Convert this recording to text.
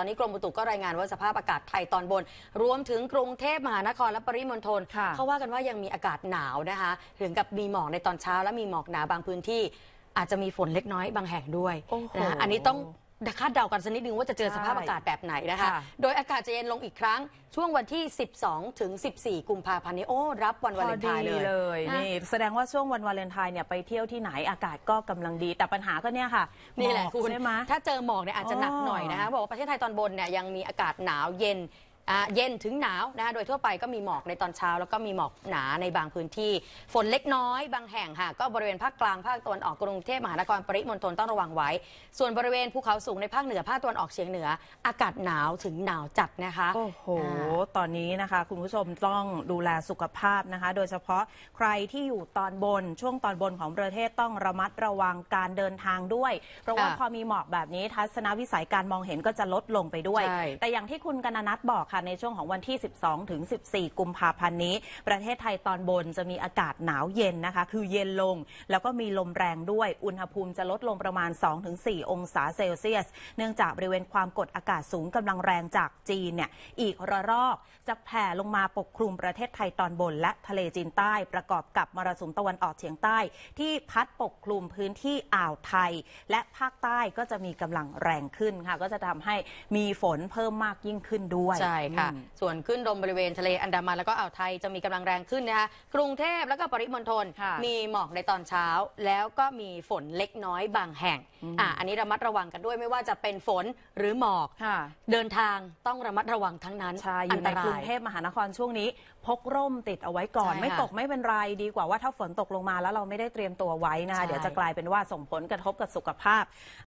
อนนี้กรมอุตุก็รายงานว่าสภาพอากาศไทยตอนบน รวมถึงกรุงเทพมหานครและปริมณฑลเขาว่ากันว่ายังมีอากาศหนาวนะคะ ถึงกับมีหมอกในตอนเช้าและมีหมอกหนาบางพื้นที่อาจจะมีฝนเล็กน้อยบางแห่งด้วยนะอันนี้ต้องคาดเดากันสักนิดนึงว่าจะเจอสภาพอากาศแบบไหนนะคะคะ โดยอากาศจะเย็นลงอีกครั้ง ช่วงวันที่ 12 ถึง 14 กุมภาพันธ์นี้โอ้รับวันวาเลนไทน์เลยเลยนี่แสดงว่าช่วงวันวาเลนไทน์เนี่ยไปเที่ยวที่ไหน อากาศก็กำลังดีแต่ปัญหาก็เนี่ยค่ะ นี่แหละมอกคุณใช่ไหมถ้าเจอหมอกเนี่ยอาจจะหนักหน่อยนะคะบอกว่าประเทศไทยตอนบนเนี่ยยังมีอากาศหนาวเย็นเย็น ถึงหนาวนะคะโดยทั่วไปก็มีหมอกในตอนเช้า แล้วก็มีหมอกหนาในบางพื้นที่ ฝนเล็กน้อยบางแห่งค่ะ ก็บริเวณภาคกลางภาคตะวันออกกรุงเทพมหานครปริมณฑลต้องระวังไว้ ส่วนบริเวณภูเขาสูงในภาคเหนือภาคตะวันออกเฉียงเหนือ อากาศหนาวถึงหนาวจัดนะคะ โอ้โห ตอนนี้นะคะ คุณผู้ชมต้องดูแลสุขภาพนะคะ โดยเฉพาะใครที่อยู่ตอนบนช่วงตอนบนของประเทศต้องระมัดระวังการเดินทางด้วย เพราะว่าพอมีหมอกแบบนี้ทัศนวิสัยการมองเห็นก็จะลดลงไปด้วย แต่อย่างที่คุณกนนัทบอกค่ะในช่วงของวันที่ 12 ถึง 14 กุมภาพันธ์นี้ ประเทศไทยตอนบนจะมีอากาศหนาวเย็นนะคะ คือเย็นลง แล้วก็มีลมแรงด้วย อุณหภูมิจะลดลงประมาณ 2-4ถึงองศาเซลเซียส เนื่องจากบริเวณความกดอากาศสูงกำลังแรงจากจีนเนี่ยอีกระรอกจะแผ่ลงมาปกคลุมประเทศไทยตอนบน และทะเลจีนใต้ ประกอบกับมรสุมตะวันออกเฉียงใต้ ที่พัดปกคลุมพื้นที่อ่าวไทย และภาคใต้ก็จะมีกำลังแรงขึ้นค่ะก็จะทำให้มีฝนเพิ่มมากยิ่งขึ้นด้วยค่ะส่วนขึ้นลมบริเวณ ทะเลอันดามันแล้วก็อ่าวไทยจะมีกำลังแรงขึ้นนะคะ กรุงเทพแล้วก็ปริมณฑลมีหมอกในตอนเช้าแล้วก็มีฝนเล็กน้อยบางแห่งอ่าอันนี้ระมัดระวังกันด้วยไม่ว่าจะเป็นฝนหรือหมอกเดินทางต้องระมัดระวังทั้งนั้นอันตรายกรุงเทพมหานครช่วงนี้ พกร่มติดเอาไว้ก่อน ไม่ตกไม่เป็นไร ดีกว่าว่าถ้าฝนตกลงมาแล้วเราไม่ได้เตรียมตัวไว้นะเดี๋ยวจะกลายเป็นว่าส่งผลกระทบกับสุขภาพ